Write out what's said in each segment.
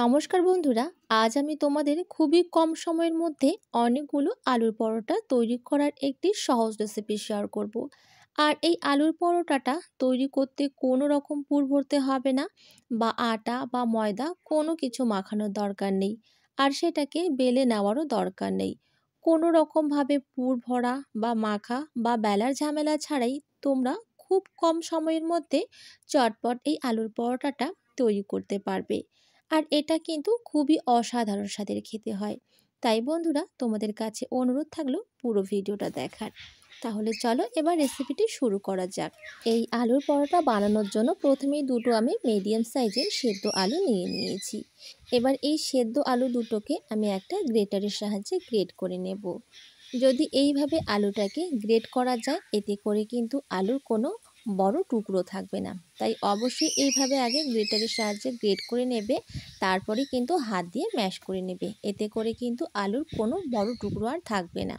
নমস্কার বন্ধুরা আজ আমি তোমাদের খুবই কম সময়ের মধ্যে অনেকগুলো আলুর পরোটা তৈরি করার একটি সহজ রেসিপি শেয়ার করব। আর এই আলুর পরোটাটা তৈরি করতে কোনো রকম পুর ভরতে হবে না বা আটা বা ময়দা কোনো কিছু মাখানোর দরকার নেই আর সেটাকে বেলে নেওয়ারও দরকার নেই কোনো রকমভাবে পুর ভরা বা মাখা বা বেলার ঝামেলা ছাড়াই তোমরা খুব কম সময়ের মধ্যে চটপট এই আলুর পরোটাটা তৈরি করতে পারবে আর এটা কিন্তু খুবই অসাধারণ স্বাদের খেতে হয় তাই বন্ধুরা তোমাদের কাছে অনুরোধ থাকলো পুরো ভিডিওটা দেখার তাহলে চলো এবার রেসিপিটি শুরু করা যাক এই আলুর পরোটা বানানোর জন্য প্রথমেই দুটো আমি মিডিয়াম সাইজের সেদ্ধ আলু নিয়ে নিয়েছি এবার এই সেদ্ধ আলু দুটোকে আমি একটা গ্রেটারের সাহায্যে গ্রেট করে নেব যদি এইভাবে আলুটাকে গ্রেট করা যায় এতে করে কিন্তু আলুর কোনো বড় টুকরো থাকবে না তাই অবশ্যই এইভাবে আগে গ্রেটারের সাহায্যে গ্রেট করে নেবে তারপরে কিন্তু হাত দিয়ে ম্যাশ করে নেবে এতে করে কিন্তু আলুর কোনো বড় টুকরো আর থাকবে না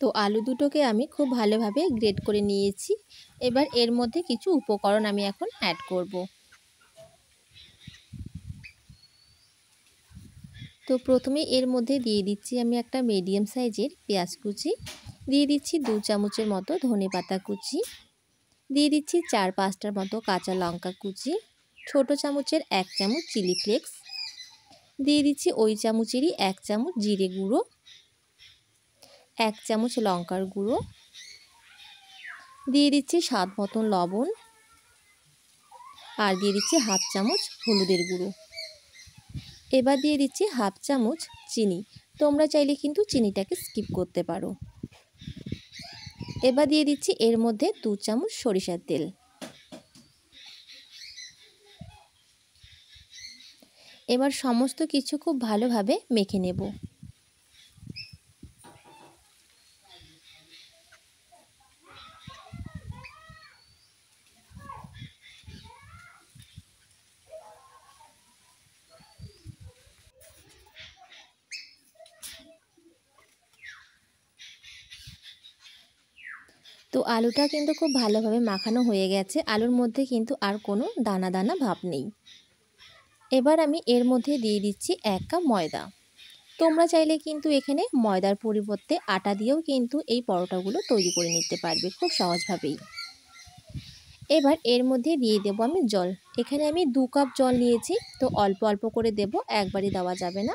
তো আলু দুটোকে আমি খুব ভালোভাবে গ্রেড করে নিয়েছি এবার এর মধ্যে কিছু উপকরণ আমি এখন অ্যাড করব। তো প্রথমে এর মধ্যে দিয়ে দিচ্ছি আমি একটা মিডিয়াম সাইজের পেঁয়াজ কুচি দিয়ে দিচ্ছি দু চামচের মতো ধনে পাতা কুচি দিয়ে দিচ্ছি চার পাঁচটার মতো কাঁচা লঙ্কা কুচি ছোট চামচের এক চামচ চিলি ফ্লেক্স দিয়ে দিচ্ছি ওই চামচেরই এক চামচ জিরে গুঁড়ো এক চামচ লঙ্কার গুঁড়ো দিয়ে দিচ্ছি স্বাদ মতন লবণ আর দিয়ে দিচ্ছি হাফ চামচ হলুদের গুঁড়ো এবার দিয়ে দিচ্ছি হাফ চামচ চিনি তোমরা চাইলে কিন্তু চিনিটাকে স্কিপ করতে পারো এবার দিয়ে দিচ্ছি এর মধ্যে দু চামচ সরিষার তেল এবার সমস্ত কিছু খুব ভালোভাবে মেখে নেব তো আলুটা কিন্তু খুব ভালোভাবে মাখানো হয়ে গেছে আলুর মধ্যে কিন্তু আর কোনো দানা দানা ভাব নেই এবার আমি এর মধ্যে দিয়ে দিচ্ছি এক কাপ ময়দা তোমরা চাইলে কিন্তু এখানে ময়দার পরিবর্তে আটা দিয়েও কিন্তু এই পরোটাগুলো তৈরি করে নিতে পারবে খুব সহজভাবেই এবার এর মধ্যে দিয়ে দেব আমি জল এখানে আমি দু কাপ জল নিয়েছি তো অল্প অল্প করে দেব একবারই দেওয়া যাবে না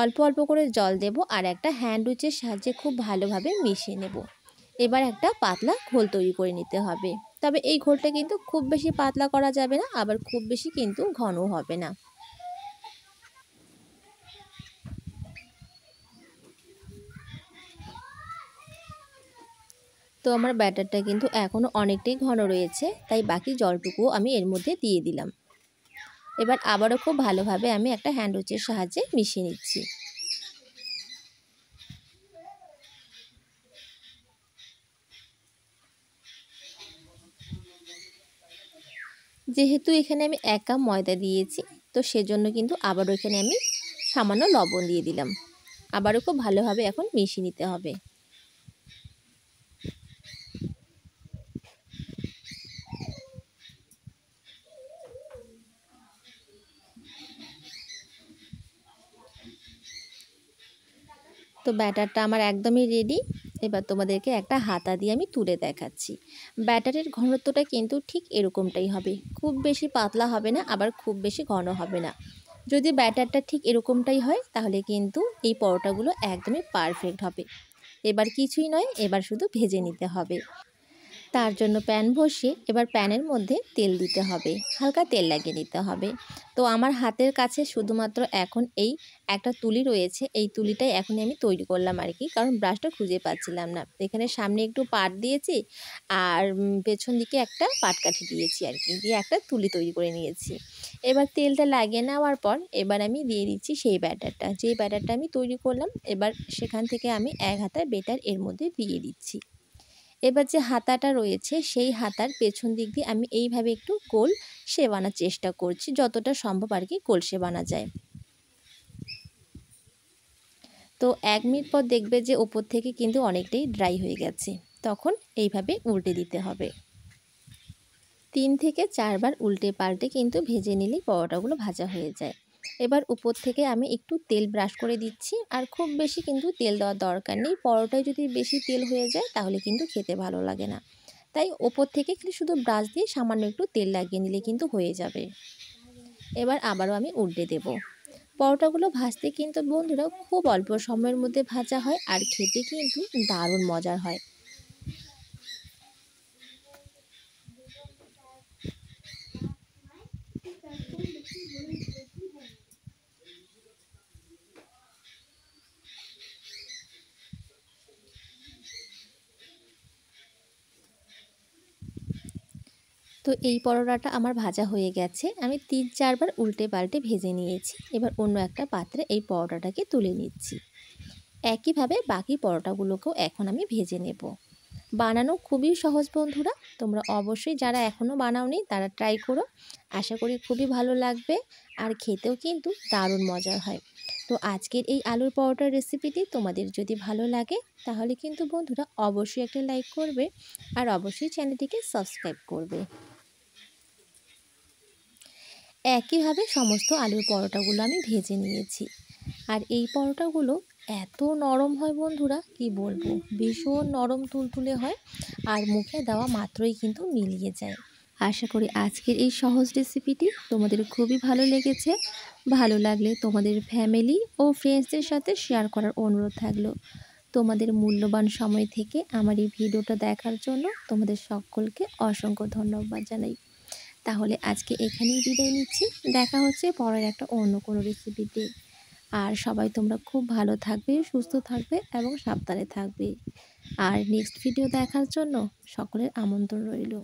অল্প অল্প করে জল দেব আর একটা হ্যান্ডউইচের সাহায্যে খুব ভালোভাবে মিশিয়ে নেবো এবার একটা পাতলা ঘোল তৈরি করে নিতে হবে তবে এই ঘোলটা কিন্তু খুব বেশি পাতলা করা যাবে না আবার খুব বেশি কিন্তু ঘন হবে না তো আমার ব্যাটারটা কিন্তু এখনও অনেকটাই ঘন রয়েছে তাই বাকি জলটুকুও আমি এর মধ্যে দিয়ে দিলাম এবার আবারও খুব ভালোভাবে আমি একটা হ্যান্ডউচের সাহায্যে মিশিয়ে নিচ্ছি যেহেতু এখানে আমি এক কাপ ময়দা দিয়েছি তো সেজন্য কিন্তু আবারও এখানে আমি সামান্য লবণ দিয়ে দিলাম আবারও খুব ভালোভাবে এখন মিশিয়ে নিতে হবে তো ব্যাটারটা আমার একদমই রেডি এবার তোমাদেরকে একটা হাতা দিয়ে আমি তুলে দেখাচ্ছি ব্যাটারের ঘনত্বটা কিন্তু ঠিক এরকমটাই হবে খুব বেশি পাতলা হবে না আবার খুব বেশি ঘন হবে না যদি ব্যাটারটা ঠিক এরকমটাই হয় তাহলে কিন্তু এই পরোটাগুলো একদমই পারফেক্ট হবে এবার কিছুই নয় এবার শুধু ভেজে নিতে হবে তার জন্য প্যান বসিয়ে এবার প্যানের মধ্যে তেল দিতে হবে হালকা তেল লাগিয়ে নিতে হবে তো আমার হাতের কাছে শুধুমাত্র এখন এই একটা তুলি রয়েছে এই তুলিটাই এখন আমি তৈরি করলাম আর কি কারণ ব্রাশটা খুঁজে পাচ্ছিলাম না এখানে সামনে একটু পাট দিয়েছি আর পেছন দিকে একটা পাটকাঠি দিয়েছি আর কি দিয়ে একটা তুলি তৈরি করে নিয়েছি এবার তেলটা লাগিয়ে নেওয়ার পর এবার আমি দিয়ে দিচ্ছি সেই ব্যাটারটা যেই ব্যাটারটা আমি তৈরি করলাম এবার সেখান থেকে আমি এক হাতার বেটার এর মধ্যে দিয়ে দিচ্ছি এবার যে হাতাটা রয়েছে সেই হাতার পেছন দিক দিয়ে আমি এইভাবে একটু গোল সেবানার চেষ্টা করছি যতটা সম্ভব আর কি গোল সেবানা যায় তো এক মিনিট পর দেখবে যে ওপর থেকে কিন্তু অনেকটাই ড্রাই হয়ে গেছে তখন এইভাবে উল্টে দিতে হবে তিন থেকে চারবার উল্টে পাল্টে কিন্তু ভেজে নিলেই পরোটাগুলো ভাজা হয়ে যায় এবার উপর থেকে আমি একটু তেল ব্রাশ করে দিচ্ছি আর খুব বেশি কিন্তু তেল দেওয়ার দরকার নেই পরোটায় যদি বেশি তেল হয়ে যায় তাহলে কিন্তু খেতে ভালো লাগে না তাই ওপর থেকে শুধু ব্রাশ দিয়ে সামান্য একটু তেল লাগিয়ে নিলে কিন্তু হয়ে যাবে এবার আবারও আমি উল্টে দেব পরোটাগুলো ভাজতে কিন্তু বন্ধুরা খুব অল্প সময়ের মধ্যে ভাজা হয় আর খেতে কিন্তু দারুণ মজার হয় তো এই পরোটাটা আমার ভাজা হয়ে গেছে আমি তিন চারবার উল্টে পাল্টে ভেজে নিয়েছি এবার অন্য একটা পাত্রে এই পরোটাটাকে তুলে নিচ্ছি একইভাবে বাকি পরোটাগুলোকেও এখন আমি ভেজে নেব বানানো খুবই সহজ বন্ধুরা তোমরা অবশ্যই যারা এখনও বানাওনি তারা ট্রাই করো আশা করি খুবই ভালো লাগবে আর খেতেও কিন্তু দারুণ মজা হয় তো আজকের এই আলুর পরোটার রেসিপিটি তোমাদের যদি ভালো লাগে তাহলে কিন্তু বন্ধুরা অবশ্যই একটা লাইক করবে আর অবশ্যই চ্যানেলটিকে সাবস্ক্রাইব করবে একইভাবে সমস্ত আলুর পরোটাগুলো আমি ভেজে নিয়েছি আর এই পরোটাগুলো এত নরম হয় বন্ধুরা কি বলবো ভীষণ নরম তুলতুলে হয় আর মুখে দেওয়া মাত্রই কিন্তু মিলিয়ে যায় আশা করি আজকের এই সহজ রেসিপিটি তোমাদের খুবই ভালো লেগেছে ভালো লাগলে তোমাদের ফ্যামিলি ও ফ্রেন্ডসদের সাথে শেয়ার করার অনুরোধ থাকলো তোমাদের মূল্যবান সময় থেকে আমার এই ভিডিওটা দেখার জন্য তোমাদের সকলকে অসংখ্য ধন্যবাদ জানাই তাহলে আজকে এখানেই বিদায় নিচ্ছি দেখা হচ্ছে পরের একটা অন্য কোনো রেসিপিতে আর সবাই তোমরা খুব ভালো থাকবে সুস্থ থাকবে এবং সাবধানে থাকবে আর নেক্সট ভিডিও দেখার জন্য সকলের আমন্ত্রণ রইল